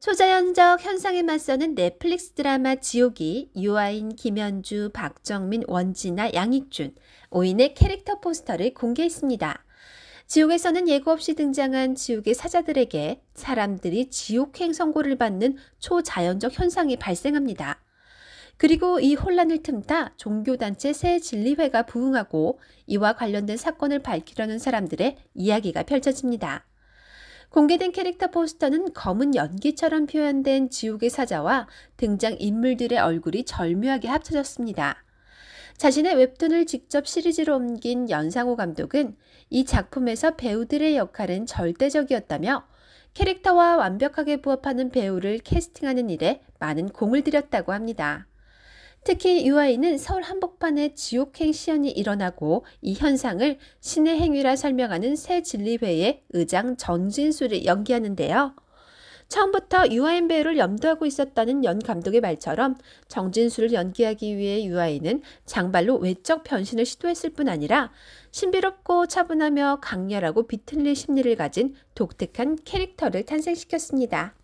초자연적 현상에 맞서는 넷플릭스 드라마 지옥이 유아인, 김현주, 박정민, 원진아, 양익준 오인의 캐릭터 포스터를 공개했습니다. 지옥에서는 예고 없이 등장한 지옥의 사자들에게 사람들이 지옥행 선고를 받는 초자연적 현상이 발생합니다. 그리고 이 혼란을 틈타 종교단체 새 진리회가 부흥하고 이와 관련된 사건을 밝히려는 사람들의 이야기가 펼쳐집니다. 공개된 캐릭터 포스터는 검은 연기처럼 표현된 지옥의 사자와 등장 인물들의 얼굴이 절묘하게 합쳐졌습니다. 자신의 웹툰을 직접 시리즈로 옮긴 연상호 감독은 이 작품에서 배우들의 역할은 절대적이었다며 캐릭터와 완벽하게 부합하는 배우를 캐스팅하는 일에 많은 공을 들였다고 합니다. 특히 유아인은 서울 한복판에 지옥행 시연이 일어나고 이 현상을 신의 행위라 설명하는 새 진리회의 의장 전진수를 연기하는데요. 처음부터 유아 배우를 염두하고 있었다는 연 감독의 말처럼 정진수를 연기하기 위해 유아인 장발로 외적 변신을 시도했을 뿐 아니라 신비롭고 차분하며 강렬하고 비틀릴 심리를 가진 독특한 캐릭터를 탄생시켰습니다.